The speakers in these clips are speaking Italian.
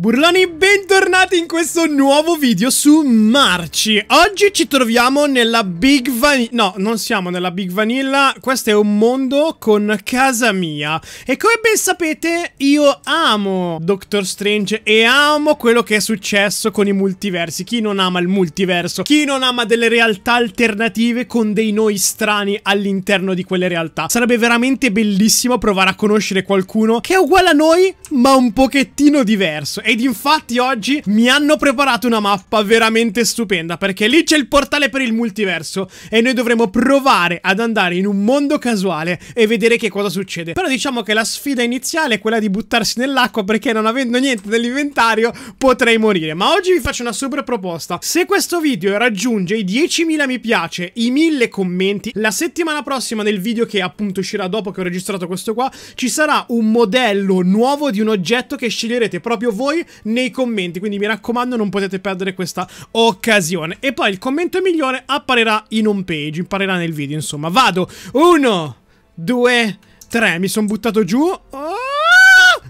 Burlani, bentornati in questo nuovo video su Marci. Oggi ci troviamo nella Big Vanilla... No, non siamo nella Big Vanilla, questo è un mondo con casa mia. E come ben sapete, io amo Doctor Strange e amo quello che è successo con i multiversi. Chi non ama il multiverso? Chi non ama delle realtà alternative con dei noi strani all'interno di quelle realtà? Sarebbe veramente bellissimo provare a conoscere qualcuno che è uguale a noi, ma un pochettino diverso ed infatti oggi mi hanno preparato una mappa veramente stupenda perché lì c'è il portale per il multiverso e noi dovremo provare ad andare in un mondo casuale e vedere che cosa succede. Però diciamo che la sfida iniziale è quella di buttarsi nell'acqua perché non avendo niente nell'inventario potrei morire. Ma oggi vi faccio una super proposta. Se questo video raggiunge i 10.000 mi piace, i 1.000 commenti, la settimana prossima nel video che appunto uscirà dopo che ho registrato questo qua ci sarà un modello nuovo di un oggetto che sceglierete proprio voi nei commenti, quindi mi raccomando non potete perdere questa occasione. E poi il commento migliore apparirà in home page, apparirà nel video, insomma. Vado, uno, due, tre, mi sono buttato giù... Ah!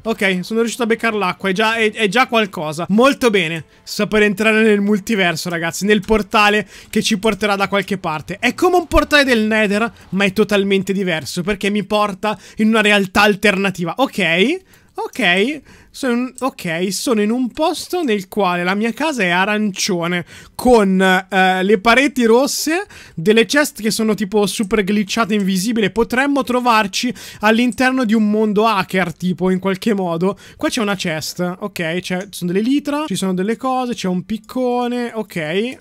Ok, sono riuscito a beccare l'acqua, è, è, è già, qualcosa. Molto bene, sto per entrare nel multiverso, ragazzi, nel portale che ci porterà da qualche parte. È come un portale del Nether, ma è totalmente diverso, perché mi porta in una realtà alternativa. Ok, ok... Sono, ok, sono in un posto nel quale la mia casa è arancione con eh, le pareti rosse, delle chest che sono tipo super glitchate invisibile. Potremmo trovarci all'interno di un mondo hacker, tipo in qualche modo. Qua c'è una chest, ok, ci sono delle litra, ci sono delle cose, c'è un piccone, ok, eh,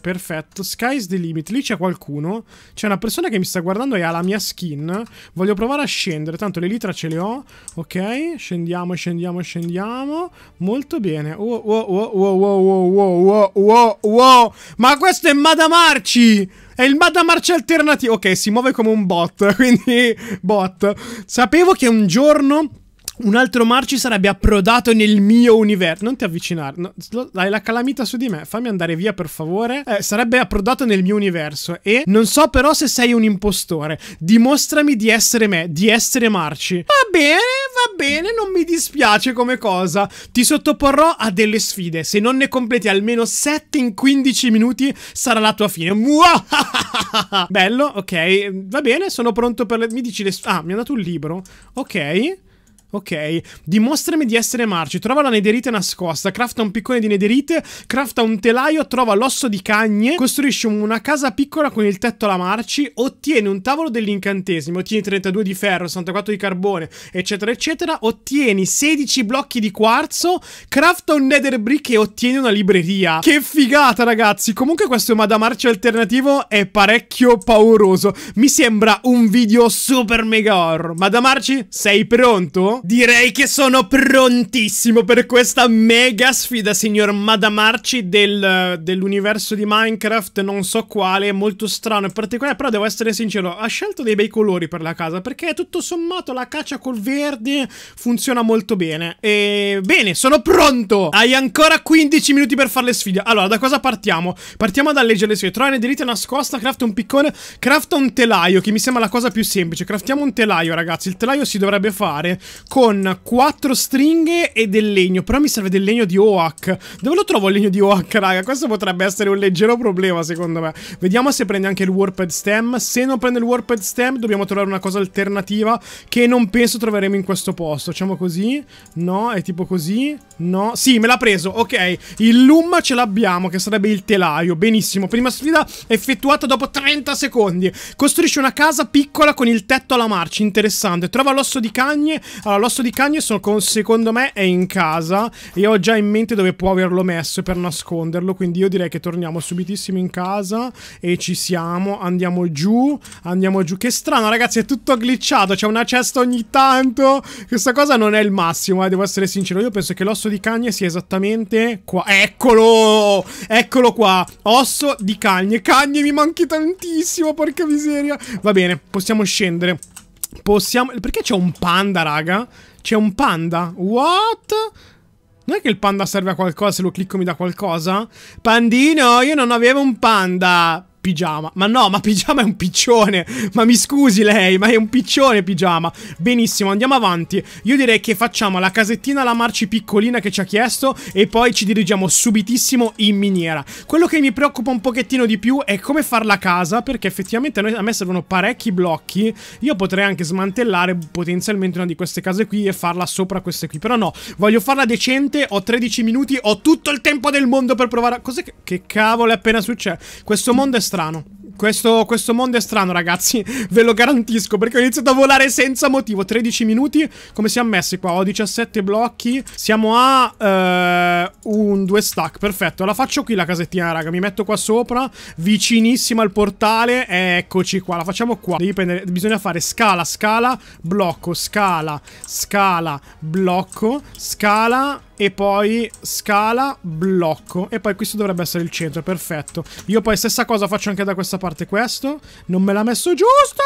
perfetto. is the limit, lì c'è qualcuno, c'è una persona che mi sta guardando e ha la mia skin. Voglio provare a scendere, tanto le litra ce le ho, ok, scendiamo, scendiamo scendiamo. Molto bene. Wow, wow, wow, wow, wow, wow, wow, wow, Ma questo è Madamarci! È il Madamarci alternativo. Ok, si muove come un bot, quindi bot. Sapevo che un giorno un altro Marci sarebbe approdato nel mio universo. Non ti avvicinare. No, dai la calamita su di me. Fammi andare via, per favore. Eh, sarebbe approdato nel mio universo. E non so però se sei un impostore. Dimostrami di essere me, di essere Marci. Va bene, va bene. Non mi dispiace come cosa. Ti sottoporrò a delle sfide. Se non ne completi almeno 7 in 15 minuti, sarà la tua fine. Bello, ok. Va bene, sono pronto per le. Mi dici le. Ah, mi ha dato un libro. Ok. Ok, dimostrami di essere marci, Trova la nederite nascosta. Crafta un piccone di nederite. Crafta un telaio. Trova l'osso di cagne. Costruisci una casa piccola con il tetto alla marci. Ottieni un tavolo dell'incantesimo. Ottieni 32 di ferro, 64 di carbone, eccetera, eccetera. Ottieni 16 blocchi di quarzo. Crafta un nether brick e ottieni una libreria. Che figata, ragazzi. Comunque, questo Madamarcio alternativo è parecchio pauroso. Mi sembra un video super mega horror. Madamarci, sei pronto? Direi che sono prontissimo per questa mega sfida, signor Madamarci, del, dell'universo di Minecraft, non so quale, molto strano e particolare, però devo essere sincero, ha scelto dei bei colori per la casa, perché tutto sommato la caccia col verde funziona molto bene. E bene, sono pronto! Hai ancora 15 minuti per fare le sfide. Allora, da cosa partiamo? Partiamo dal leggere le sfide. Trova una delita nascosta, crafta un piccone, crafta un telaio, che mi sembra la cosa più semplice. Craftiamo un telaio, ragazzi. Il telaio si dovrebbe fare con quattro stringhe e del legno. Però mi serve del legno di Oak. Dove lo trovo il legno di Oak, raga? Questo potrebbe essere un leggero problema, secondo me. Vediamo se prende anche il Warped Stem. Se non prende il Warped Stem, dobbiamo trovare una cosa alternativa che non penso troveremo in questo posto. Facciamo così. No, è tipo così. No. Sì, me l'ha preso. Ok. Il Loom ce l'abbiamo, che sarebbe il telaio. Benissimo. Prima sfida effettuata dopo 30 secondi. Costruisce una casa piccola con il tetto alla marcia. Interessante. Trova l'osso di cagne. Allora, L'osso di cagno secondo me è in casa e ho già in mente dove può averlo messo per nasconderlo, quindi io direi che torniamo subitissimo in casa e ci siamo, andiamo giù, andiamo giù. Che strano ragazzi, è tutto glitchato, c'è una cesta ogni tanto. Questa cosa non è il massimo, eh, devo essere sincero, io penso che l'osso di cagne sia esattamente qua. Eccolo! Eccolo qua, osso di cagne. Cagne mi manchi tantissimo, porca miseria. Va bene, possiamo scendere. Possiamo... Perché c'è un panda, raga? C'è un panda? What? Non è che il panda serve a qualcosa, se lo clicco mi dà qualcosa? Pandino, io non avevo un panda! Pigiama. Ma no, ma pigiama è un piccione. Ma mi scusi lei, ma è un piccione pigiama. Benissimo, andiamo avanti. Io direi che facciamo la casettina alla marci piccolina che ci ha chiesto e poi ci dirigiamo subitissimo in miniera. Quello che mi preoccupa un pochettino di più è come far la casa perché effettivamente a, me servono parecchi blocchi. Io potrei anche smantellare potenzialmente una di queste case qui e farla sopra queste qui. Però no, voglio farla decente, ho 13 minuti, ho tutto il tempo del mondo per provare a... Cos'è che... che cavolo è appena successo? Questo mondo è stato strano. Questo, questo, mondo è strano, ragazzi. Ve lo garantisco, perché ho iniziato a volare senza motivo. 13 minuti. Come siamo messi qua? Ho 17 blocchi. Siamo a eh, un 2 stack. Perfetto. La faccio qui la casettina, raga. Mi metto qua sopra, vicinissima al portale. Eccoci qua. La facciamo qua. Prendere, bisogna fare scala, scala, blocco, scala, scala, blocco, scala e poi scala, blocco e poi questo dovrebbe essere il centro, perfetto. Io poi stessa cosa faccio anche da questa parte questo, non me l'ha messo giusto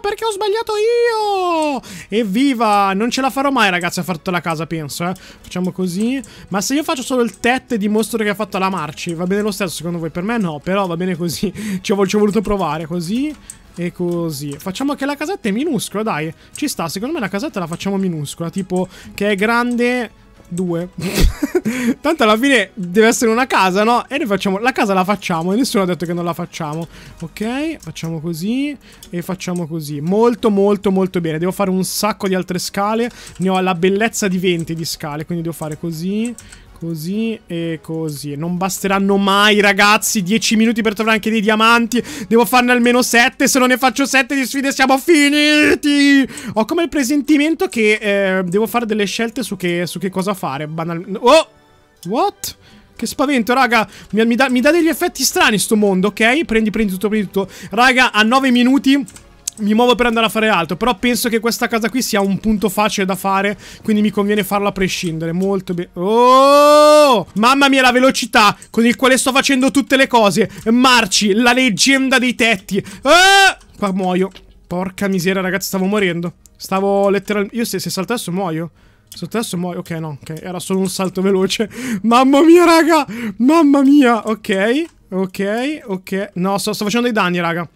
perché ho sbagliato io! Evviva! Non ce la farò mai ragazzi a fare tutta la casa penso, eh. Facciamo così, ma se io faccio solo il tet e dimostro che ha fatto la marci, va bene lo stesso secondo voi? Per me no, però va bene così, ci ho, ci ho voluto provare così. E così. Facciamo che la casetta è minuscola, dai. Ci sta, secondo me la casetta la facciamo minuscola. Tipo, che è grande due. Tanto alla fine deve essere una casa, no? E noi facciamo... La casa la facciamo e nessuno ha detto che non la facciamo. Ok, facciamo così e facciamo così. Molto, molto, molto bene. Devo fare un sacco di altre scale. Ne ho la bellezza di 20 di scale, quindi devo fare così... Così e così. Non basteranno mai, ragazzi, 10 minuti per trovare anche dei diamanti. Devo farne almeno 7. Se non ne faccio 7 di sfide siamo finiti. Ho come il presentimento che eh, devo fare delle scelte su che, su che cosa fare. Banalmente. Oh! What? Che spavento, raga. Mi, mi dà degli effetti strani sto mondo, ok? Prendi, prendi tutto, prendi tutto. Raga, a 9 minuti mi muovo per andare a fare altro. Però penso che questa casa qui sia un punto facile da fare. Quindi mi conviene farla a prescindere. Molto bene. Oh! Mamma mia, la velocità con il quale sto facendo tutte le cose. Marci, la leggenda dei tetti. Ah! Qua muoio. Porca miseria, ragazzi, stavo morendo. Stavo letteralmente... Io se, se saltasso muoio. Sotto adesso muoio. Ok, no, ok. Era solo un salto veloce. Mamma mia, raga. Mamma mia. Ok. Ok, ok. No, sto, sto facendo dei danni, raga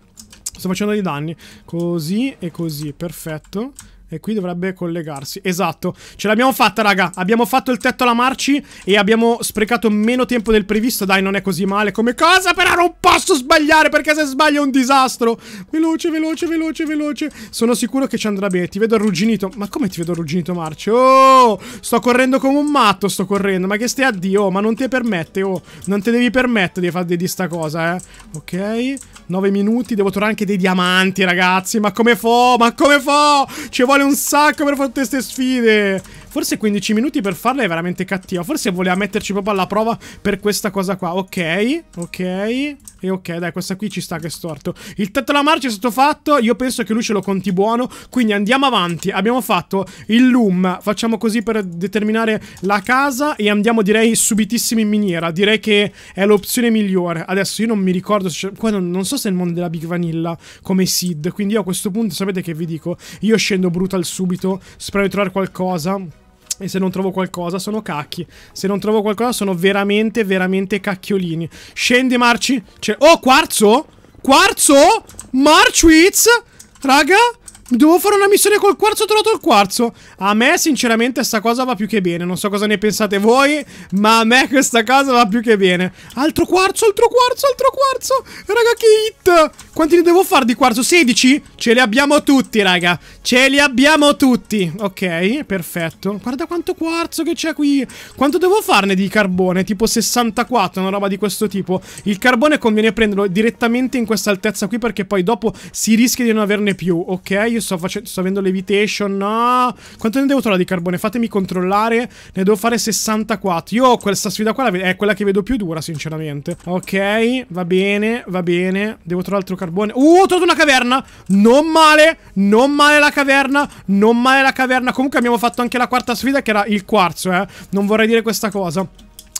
sto facendo dei danni. Così e così, perfetto. E qui dovrebbe collegarsi. Esatto. Ce l'abbiamo fatta, raga. Abbiamo fatto il tetto alla Marci e abbiamo sprecato meno tempo del previsto. Dai, non è così male come cosa, però non posso sbagliare perché se sbaglio è un disastro. Veloce, veloce, veloce, veloce. Sono sicuro che ci andrà bene. Ti vedo arrugginito. Ma come ti vedo arrugginito, Marci? Oh, sto correndo come un matto, sto correndo. Ma che stai a Dio? ma non te permette, oh. Non te devi permettere di fare di sta cosa, eh. Ok. 9 minuti. Devo trovare anche dei diamanti, ragazzi. Ma come fo? Ma come fo? Ci vuole vuole un sacco per fare tutte queste sfide. Forse 15 minuti per farla è veramente cattiva. Forse voleva metterci proprio alla prova per questa cosa qua. Ok, ok. E ok, dai, questa qui ci sta che è storto. Il tetto alla marcia è stato fatto. Io penso che lui ce lo conti buono. Quindi andiamo avanti. Abbiamo fatto il loom. Facciamo così per determinare la casa. E andiamo, direi, subitissimo in miniera. Direi che è l'opzione migliore. Adesso io non mi ricordo Qua non, non so se è il mondo della Big Vanilla come Sid. Quindi io a questo punto sapete che vi dico? Io scendo Brutal subito. Spero di trovare qualcosa e se non trovo qualcosa sono cacchi. Se non trovo qualcosa sono veramente, veramente cacchiolini. Scendi, Marci. C'è... Oh, quarzo? Quarzo? Marchwitz? Raga? Devo fare una missione col quarzo, ho trovato il quarzo. A me, sinceramente, sta cosa va più che bene. Non so cosa ne pensate voi, ma a me questa cosa va più che bene. Altro quarzo, altro quarzo, altro quarzo. Raga, che hit. Quanti ne devo fare di quarzo? 16? Ce li abbiamo tutti, raga. Ce li abbiamo tutti. Ok, perfetto. Guarda quanto quarzo che c'è qui. Quanto devo farne di carbone? Tipo 64, una roba di questo tipo. Il carbone conviene prenderlo direttamente in questa altezza qui perché poi dopo si rischia di non averne più, ok? Io quindi sto, facendo, sto avendo levitation. No! Quanto ne devo trovare di carbone? Fatemi controllare. Ne devo fare 64. Io questa sfida qua è quella che vedo più dura, sinceramente. Ok, va bene, va bene. Devo trovare altro carbone. Uh, ho trovato una caverna! Non male, non male la caverna, non male la caverna. Comunque abbiamo fatto anche la quarta sfida che era il quarzo, eh. Non vorrei dire questa cosa.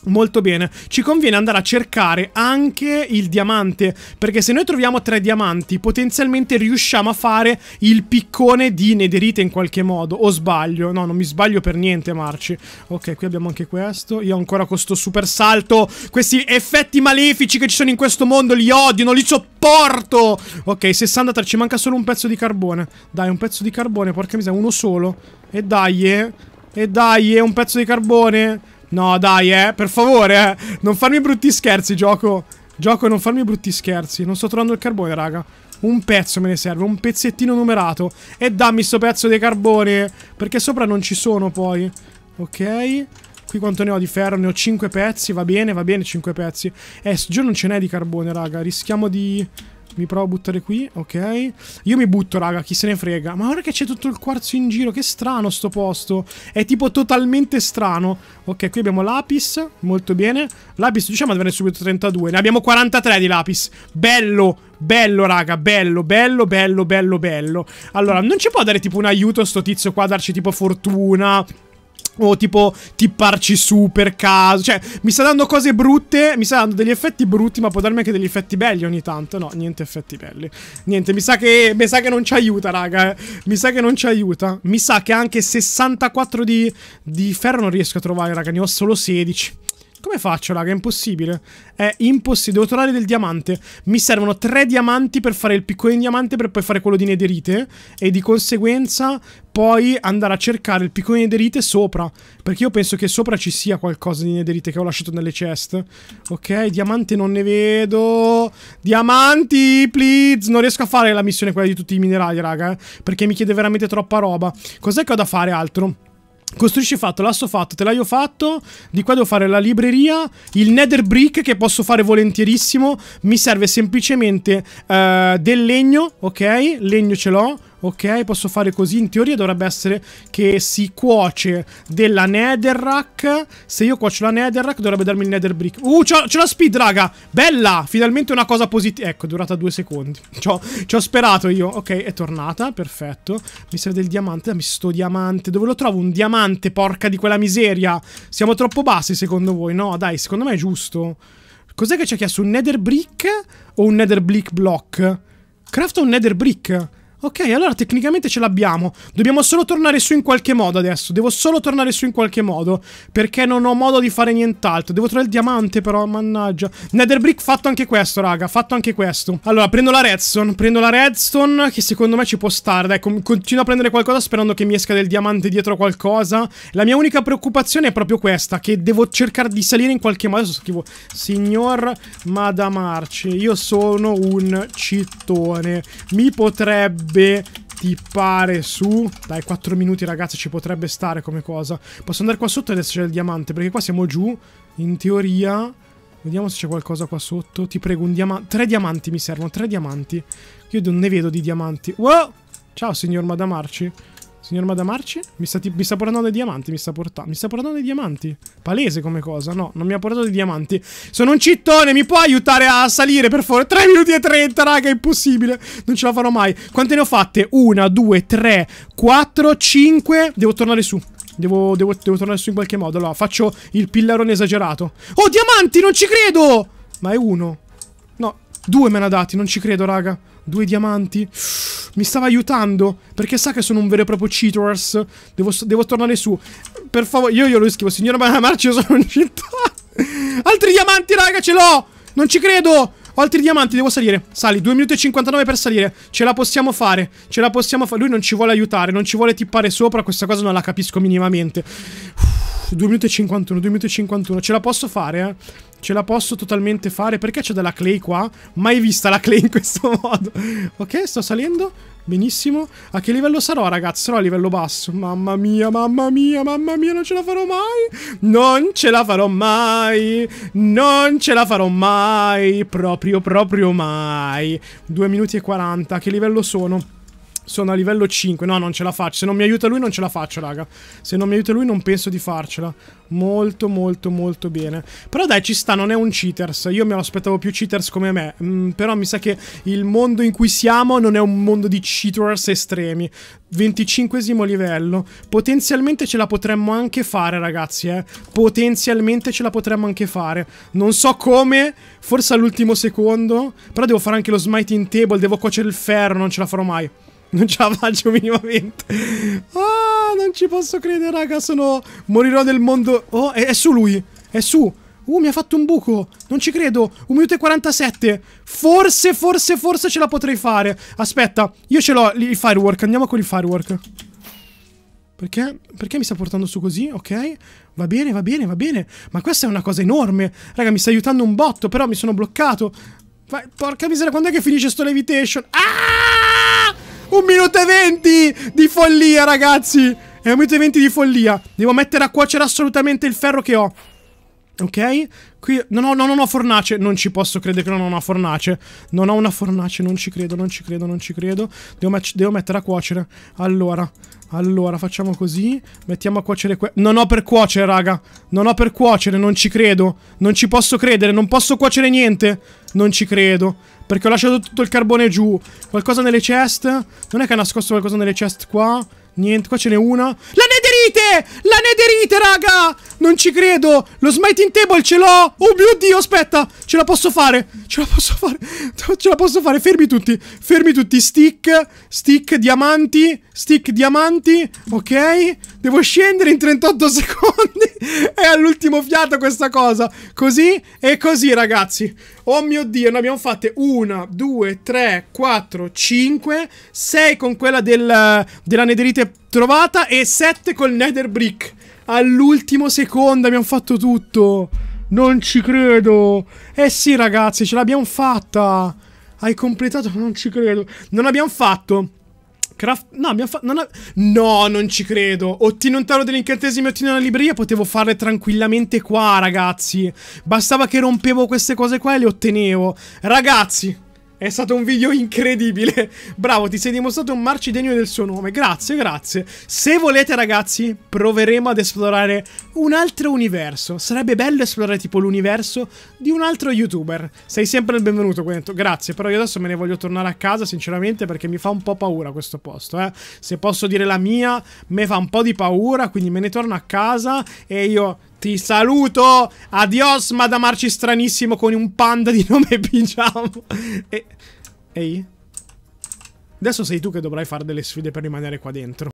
Molto bene, ci conviene andare a cercare anche il diamante, perché se noi troviamo tre diamanti potenzialmente riusciamo a fare il piccone di nederite in qualche modo, o sbaglio? No, non mi sbaglio per niente Marci. Ok, qui abbiamo anche questo, io ancora questo super salto, questi effetti malefici che ci sono in questo mondo, li odio, non li sopporto! Ok, 63, ci manca solo un pezzo di carbone, dai un pezzo di carbone, porca miseria, uno solo, e dai, eh, e dai, eh, un pezzo di carbone... No, dai, eh, per favore, eh. Non farmi brutti scherzi, gioco. Gioco, non farmi brutti scherzi. Non sto trovando il carbone, raga. Un pezzo me ne serve, un pezzettino numerato. E dammi sto pezzo di carbone, perché sopra non ci sono poi. Ok. Qui quanto ne ho di ferro? Ne ho 5 pezzi, va bene, va bene, 5 pezzi. Eh, giù non ce n'è di carbone, raga. Rischiamo di... Mi provo a buttare qui, ok. Io mi butto, raga, chi se ne frega. Ma ora che c'è tutto il quarzo in giro, che strano sto posto. È tipo totalmente strano. Ok, qui abbiamo lapis, molto bene. Lapis, diciamo, ad avere subito 32. Ne abbiamo 43 di lapis. Bello, bello, raga, bello, bello, bello, bello, bello. Allora, non ci può dare tipo un aiuto a sto tizio qua, a darci tipo fortuna... O tipo tipparci su per caso. Cioè, mi sta dando cose brutte. Mi sta dando degli effetti brutti, ma può darmi anche degli effetti belli ogni tanto. No, niente effetti belli. Niente, mi sa che, mi sa che non ci aiuta, raga. Eh. Mi sa che non ci aiuta. Mi sa che anche 64 di, di ferro non riesco a trovare, raga. Ne ho solo 16. Come faccio, raga? È impossibile. È impossibile. Devo trovare del diamante. Mi servono tre diamanti per fare il piccone di diamante per poi fare quello di nederite. E di conseguenza poi andare a cercare il piccone di nederite sopra. Perché io penso che sopra ci sia qualcosa di nederite che ho lasciato nelle chest. Ok, diamante non ne vedo. Diamanti, please. Non riesco a fare la missione quella di tutti i minerali, raga. Eh? Perché mi chiede veramente troppa roba. Cos'è che ho da fare altro? Costruisci fatto, l'asso fatto, te telaio fatto Di qua devo fare la libreria Il nether brick che posso fare volentierissimo Mi serve semplicemente uh, del legno Ok, legno ce l'ho ok posso fare così in teoria dovrebbe essere che si cuoce della netherrack se io cuocio la netherrack dovrebbe darmi il nether brick uh c'è la speed raga bella finalmente una cosa positiva ecco è durata due secondi ci ho sperato io ok è tornata perfetto mi serve del diamante dammi ah, sto diamante dove lo trovo un diamante porca di quella miseria siamo troppo bassi secondo voi no dai secondo me è giusto cos'è che ci ha chiesto un nether brick o un nether brick block crafta un nether brick Ok, allora tecnicamente ce l'abbiamo. Dobbiamo solo tornare su in qualche modo adesso. Devo solo tornare su in qualche modo. Perché non ho modo di fare nient'altro. Devo trovare il diamante però, mannaggia. Netherbrick fatto anche questo, raga. Fatto anche questo. Allora, prendo la redstone. Prendo la redstone che secondo me ci può stare. Dai, continuo a prendere qualcosa sperando che mi esca del diamante dietro qualcosa. La mia unica preoccupazione è proprio questa. Che devo cercare di salire in qualche modo. Adesso scrivo, signor Madamarci, io sono un cittone. Mi potrebbe potrebbe tippare su. Dai, 4 minuti, ragazzi, ci potrebbe stare come cosa. Posso andare qua sotto adesso c'è il diamante, perché qua siamo giù, in teoria... Vediamo se c'è qualcosa qua sotto. Ti prego, un diamante. Tre diamanti mi servono, tre diamanti. Io non ne vedo di diamanti. Wow! Ciao, signor Madamarci. Signor Madamarci? Mi sta, mi sta portando dei diamanti, mi sta portando. Mi sta portando dei diamanti. Palese come cosa. No, non mi ha portato dei diamanti. Sono un cittone, mi può aiutare a salire, per favore? 3 minuti e 30, raga, è impossibile. Non ce la farò mai. Quante ne ho fatte? 1, 2, 3, 4, 5. Devo tornare su. Devo, devo, devo tornare su in qualche modo. Allora, faccio il pillarone esagerato. Oh, diamanti, non ci credo! Ma è uno. No, due me ne ha dati, non ci credo, raga. Due diamanti. Mi stava aiutando. Perché sa che sono un vero e proprio cheaters. Devo, devo tornare su. Per favore, io lo scrivo. Signora Marcio, sono in città. Altri diamanti, raga, ce l'ho. Non ci credo. Ho altri diamanti, devo salire. Sali, 2 minuti e 59 per salire. Ce la possiamo fare. Ce la possiamo fare. Lui non ci vuole aiutare, non ci vuole tippare sopra. Questa cosa non la capisco minimamente. Uff. 2 minuti e 51, 2 minuti e 51. Ce la posso fare, eh? Ce la posso totalmente fare. Perché c'è della clay qua? Mai vista la clay in questo modo. ok, sto salendo. Benissimo. A che livello sarò, ragazzi? Sarò a livello basso. Mamma mia, mamma mia, mamma mia, non ce la farò mai. Non ce la farò mai. Non ce la farò mai. Proprio, proprio mai. 2 minuti e 40. A che livello sono? Sono a livello 5. No, non ce la faccio. Se non mi aiuta lui non ce la faccio, raga. Se non mi aiuta lui non penso di farcela. Molto, molto, molto bene. Però dai, ci sta, non è un cheaters. Io mi aspettavo più cheaters come me. Mm, però mi sa che il mondo in cui siamo non è un mondo di cheaters estremi. 25 livello. Potenzialmente ce la potremmo anche fare, ragazzi, eh. Potenzialmente ce la potremmo anche fare. Non so come, forse all'ultimo secondo. Però devo fare anche lo smiting table, devo cuocere il ferro, non ce la farò mai. Non ce la faccio minimamente. Ah, non ci posso credere, raga. Sono. Morirò nel mondo. Oh, è, è su lui. È su. Uh, mi ha fatto un buco. Non ci credo. 1 minuto e 47. Forse, forse, forse ce la potrei fare. Aspetta, io ce l'ho il firework. Andiamo con il firework. Perché? Perché mi sta portando su così? Ok. Va bene, va bene, va bene. Ma questa è una cosa enorme. Raga, mi sta aiutando un botto, però mi sono bloccato. Vai, porca miseria, quando è che finisce sto levitation? Ah! Un minuto e venti di follia, ragazzi. È un minuto e venti di follia. Devo mettere a cuocere assolutamente il ferro che ho. Ok? Qui non ho, non ho fornace, non ci posso credere che non ho una fornace. Non ho una fornace, non ci credo, non ci credo, non ci credo. Devo, met devo mettere a cuocere. Allora, allora, facciamo così. Mettiamo a cuocere qua. Non ho per cuocere, raga. Non ho per cuocere, non ci credo. Non ci posso credere, non posso cuocere niente. Non ci credo. Perché ho lasciato tutto il carbone giù. Qualcosa nelle chest. Non è che ha nascosto qualcosa nelle chest qua? Niente, qua ce n'è una. La neve! nederite! La nederite, raga! Non ci credo! Lo smiting table ce l'ho! Oh mio Dio, aspetta! Ce la posso fare! Ce la posso fare! Ce la posso fare! Fermi tutti! Fermi tutti! Stick, stick, diamanti, stick, diamanti, ok? Devo scendere in 38 secondi! È all'ultimo fiato questa cosa! Così e così, ragazzi! Oh mio Dio, ne abbiamo fatte una, due, tre, quattro, cinque, sei con quella del, della nederite Trovata e 7 col nether brick. All'ultimo secondo abbiamo fatto tutto. Non ci credo. Eh sì ragazzi, ce l'abbiamo fatta. Hai completato, non ci credo. Non abbiamo fatto. Craft... No, abbiamo fatto... Non no, non ci credo. Ottieni un tavolo dell'incantesimo e ottieni una libreria. Potevo farle tranquillamente qua, ragazzi. Bastava che rompevo queste cose qua e le ottenevo. Ragazzi... È stato un video incredibile. Bravo, ti sei dimostrato un marci degno del suo nome. Grazie, grazie. Se volete, ragazzi, proveremo ad esplorare un altro universo. Sarebbe bello esplorare tipo l'universo di un altro youtuber. Sei sempre il benvenuto, Quento. Grazie, però io adesso me ne voglio tornare a casa, sinceramente, perché mi fa un po' paura questo posto, eh. Se posso dire la mia, me fa un po' di paura, quindi me ne torno a casa e io ti saluto. Adios, madamarci stranissimo con un panda di nome Pigiamo. E... Ehi? Adesso sei tu che dovrai fare delle sfide per rimanere qua dentro.